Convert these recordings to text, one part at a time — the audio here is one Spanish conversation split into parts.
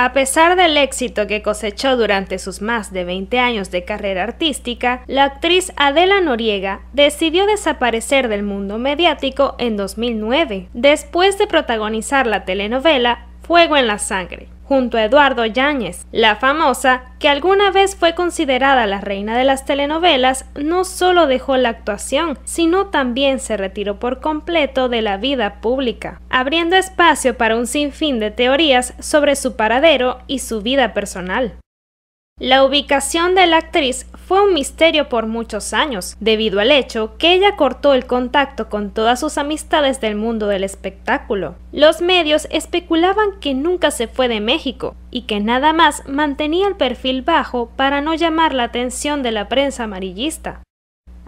A pesar del éxito que cosechó durante sus más de 20 años de carrera artística, la actriz Adela Noriega decidió desaparecer del mundo mediático en 2009, después de protagonizar la telenovela Fuego en la Sangre, junto a Eduardo Yáñez. La famosa, que alguna vez fue considerada la reina de las telenovelas, no solo dejó la actuación, sino también se retiró por completo de la vida pública, abriendo espacio para un sinfín de teorías sobre su paradero y su vida personal. La ubicación de la actriz fue un misterio por muchos años, debido al hecho que ella cortó el contacto con todas sus amistades del mundo del espectáculo. Los medios especulaban que nunca se fue de México y que nada más mantenía el perfil bajo para no llamar la atención de la prensa amarillista.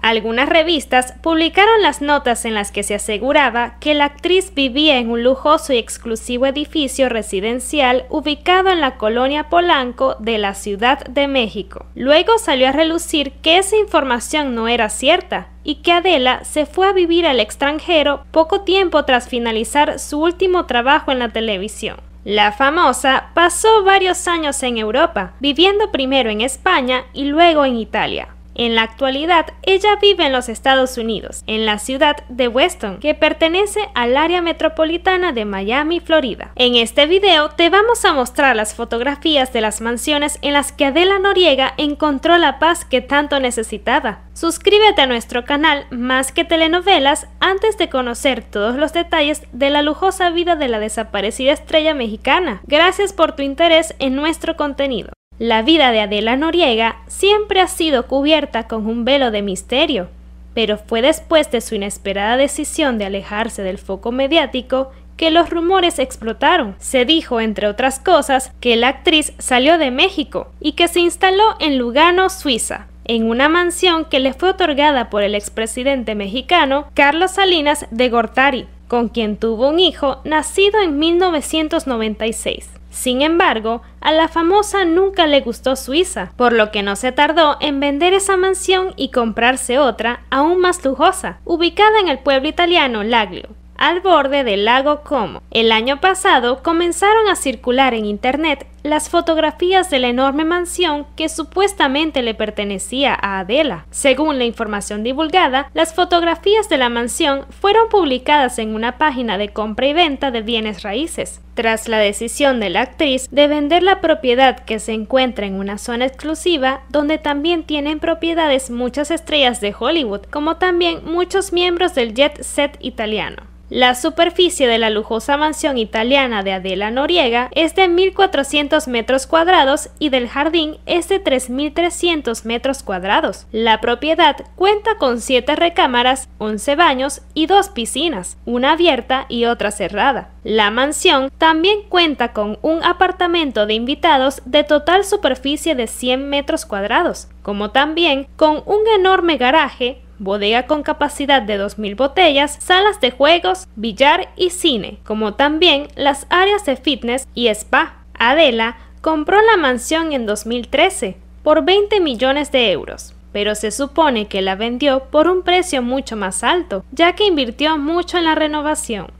Algunas revistas publicaron las notas en las que se aseguraba que la actriz vivía en un lujoso y exclusivo edificio residencial ubicado en la colonia Polanco de la Ciudad de México. Luego salió a relucir que esa información no era cierta y que Adela se fue a vivir al extranjero poco tiempo tras finalizar su último trabajo en la televisión. La famosa pasó varios años en Europa, viviendo primero en España y luego en Italia. En la actualidad, ella vive en los Estados Unidos, en la ciudad de Weston, que pertenece al área metropolitana de Miami, Florida. En este video te vamos a mostrar las fotografías de las mansiones en las que Adela Noriega encontró la paz que tanto necesitaba. Suscríbete a nuestro canal Más que Telenovelas antes de conocer todos los detalles de la lujosa vida de la desaparecida estrella mexicana. Gracias por tu interés en nuestro contenido. La vida de Adela Noriega siempre ha sido cubierta con un velo de misterio, pero fue después de su inesperada decisión de alejarse del foco mediático que los rumores explotaron. Se dijo, entre otras cosas, que la actriz salió de México y que se instaló en Lugano, Suiza, en una mansión que le fue otorgada por el expresidente mexicano Carlos Salinas de Gortari, con quien tuvo un hijo nacido en 1996. Sin embargo, a la famosa nunca le gustó Suiza, por lo que no se tardó en vender esa mansión y comprarse otra aún más lujosa, ubicada en el pueblo italiano Laglio al borde del lago Como. El año pasado comenzaron a circular en Internet las fotografías de la enorme mansión que supuestamente le pertenecía a Adela. Según la información divulgada, las fotografías de la mansión fueron publicadas en una página de compra y venta de bienes raíces. Tras la decisión de la actriz de vender la propiedad que se encuentra en una zona exclusiva donde también tienen propiedades muchas estrellas de Hollywood, como también muchos miembros del jet set italiano. La superficie de la lujosa mansión italiana de Adela Noriega es de 1.400 metros cuadrados y del jardín es de 3.300 metros cuadrados. La propiedad cuenta con 7 recámaras, 11 baños y 2 piscinas, una abierta y otra cerrada. La mansión también cuenta con un apartamento de invitados de total superficie de 100 metros cuadrados, como también con un enorme garaje, bodega con capacidad de 2.000 botellas, salas de juegos, billar y cine, como también las áreas de fitness y spa. Adela compró la mansión en 2013 por 20 millones de euros, pero se supone que la vendió por un precio mucho más alto, ya que invirtió mucho en la renovación.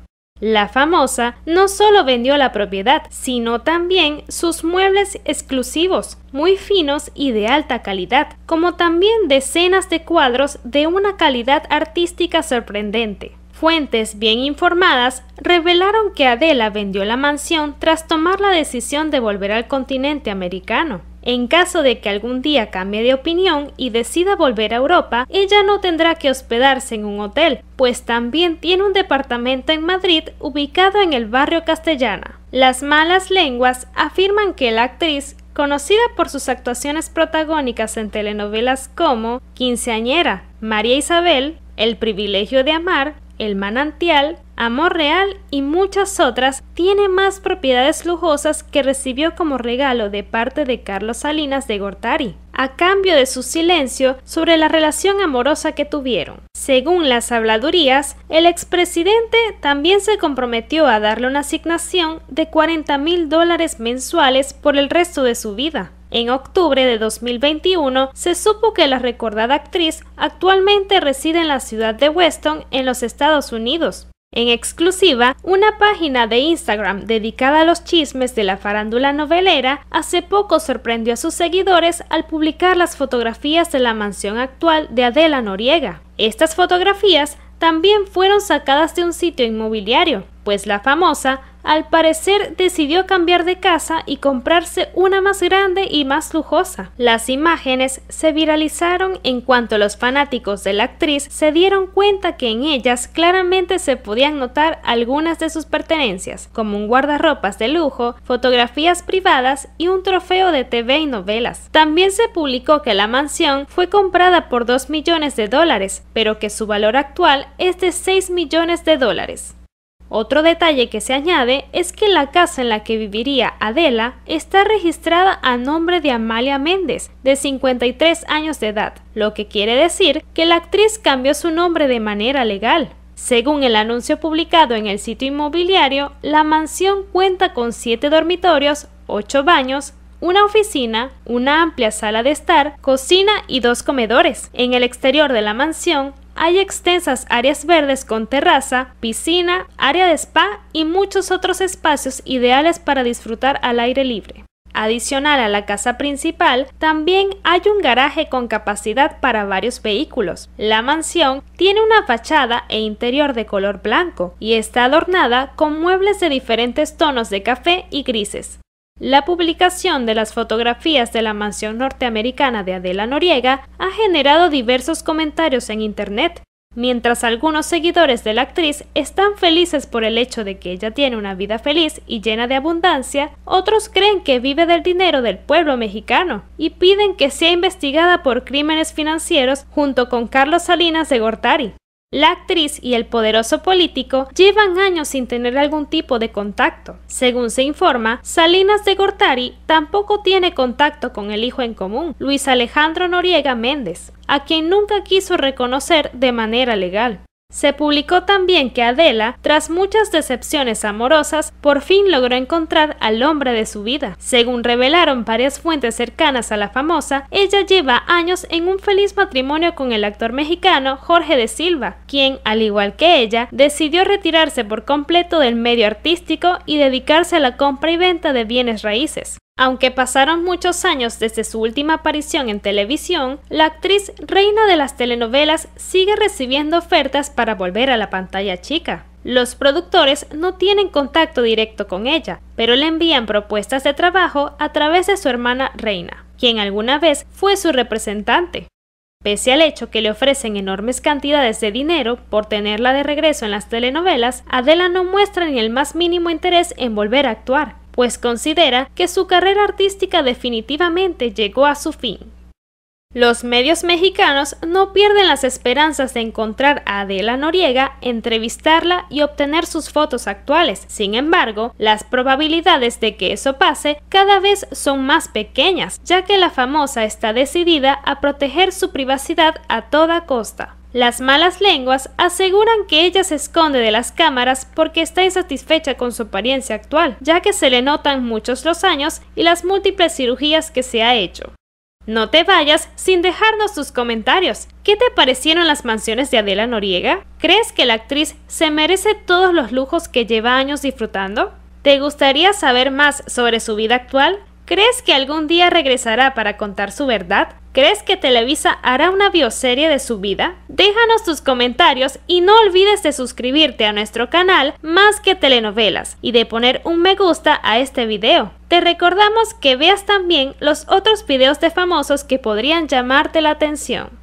La famosa no solo vendió la propiedad, sino también sus muebles exclusivos, muy finos y de alta calidad, como también decenas de cuadros de una calidad artística sorprendente. Fuentes bien informadas revelaron que Adela vendió la mansión tras tomar la decisión de volver al continente americano. En caso de que algún día cambie de opinión y decida volver a Europa, ella no tendrá que hospedarse en un hotel, pues también tiene un departamento en Madrid ubicado en el barrio castellana. Las malas lenguas afirman que la actriz, conocida por sus actuaciones protagónicas en telenovelas como Quinceañera, María Isabel, El privilegio de amar, el Manantial, Amor Real y muchas otras, tiene más propiedades lujosas que recibió como regalo de parte de Carlos Salinas de Gortari, a cambio de su silencio sobre la relación amorosa que tuvieron. Según las habladurías, el expresidente también se comprometió a darle una asignación de 40 mil dólares mensuales por el resto de su vida. En octubre de 2021 se supo que la recordada actriz actualmente reside en la ciudad de Weston, en los Estados Unidos. En exclusiva, una página de Instagram dedicada a los chismes de la farándula novelera hace poco sorprendió a sus seguidores al publicar las fotografías de la mansión actual de Adela Noriega. Estas fotografías también fueron sacadas de un sitio inmobiliario, pues la famosa al parecer decidió cambiar de casa y comprarse una más grande y más lujosa. Las imágenes se viralizaron en cuanto los fanáticos de la actriz se dieron cuenta que en ellas claramente se podían notar algunas de sus pertenencias, como un guardarropas de lujo, fotografías privadas y un trofeo de TV y novelas. También se publicó que la mansión fue comprada por 2 millones de dólares, pero que su valor actual es de 6 millones de dólares. Otro detalle que se añade es que la casa en la que viviría Adela está registrada a nombre de Amalia Méndez, de 53 años de edad, lo que quiere decir que la actriz cambió su nombre de manera legal. Según el anuncio publicado en el sitio inmobiliario, la mansión cuenta con 7 dormitorios, 8 baños, una oficina, una amplia sala de estar, cocina y dos comedores. En el exterior de la mansión hay extensas áreas verdes con terraza, piscina, área de spa y muchos otros espacios ideales para disfrutar al aire libre. Adicional a la casa principal, también hay un garaje con capacidad para varios vehículos. La mansión tiene una fachada e interior de color blanco y está adornada con muebles de diferentes tonos de café y grises. La publicación de las fotografías de la mansión norteamericana de Adela Noriega ha generado diversos comentarios en Internet, mientras algunos seguidores de la actriz están felices por el hecho de que ella tiene una vida feliz y llena de abundancia, otros creen que vive del dinero del pueblo mexicano y piden que sea investigada por crímenes financieros junto con Carlos Salinas de Gortari. La actriz y el poderoso político llevan años sin tener algún tipo de contacto. Según se informa, Salinas de Gortari tampoco tiene contacto con el hijo en común, Luis Alejandro Noriega Méndez, a quien nunca quiso reconocer de manera legal. Se publicó también que Adela, tras muchas decepciones amorosas, por fin logró encontrar al hombre de su vida. Según revelaron varias fuentes cercanas a la famosa, ella lleva años en un feliz matrimonio con el actor mexicano Jorge de Silva, quien, al igual que ella, decidió retirarse por completo del medio artístico y dedicarse a la compra y venta de bienes raíces. Aunque pasaron muchos años desde su última aparición en televisión, la actriz reina de las telenovelas sigue recibiendo ofertas para volver a la pantalla chica. Los productores no tienen contacto directo con ella, pero le envían propuestas de trabajo a través de su hermana Reina, quien alguna vez fue su representante. Pese al hecho que le ofrecen enormes cantidades de dinero por tenerla de regreso en las telenovelas, Adela no muestra ni el más mínimo interés en volver a actuar, pues considera que su carrera artística definitivamente llegó a su fin. Los medios mexicanos no pierden las esperanzas de encontrar a Adela Noriega, entrevistarla y obtener sus fotos actuales. Sin embargo, las probabilidades de que eso pase cada vez son más pequeñas, ya que la famosa está decidida a proteger su privacidad a toda costa. Las malas lenguas aseguran que ella se esconde de las cámaras porque está insatisfecha con su apariencia actual, ya que se le notan muchos los años y las múltiples cirugías que se ha hecho. No te vayas sin dejarnos tus comentarios. ¿Qué te parecieron las mansiones de Adela Noriega? ¿Crees que la actriz se merece todos los lujos que lleva años disfrutando? ¿Te gustaría saber más sobre su vida actual? ¿Crees que algún día regresará para contar su verdad? ¿Crees que Televisa hará una bioserie de su vida? Déjanos tus comentarios y no olvides de suscribirte a nuestro canal Más que Telenovelas y de poner un me gusta a este video. Te recordamos que veas también los otros videos de famosos que podrían llamarte la atención.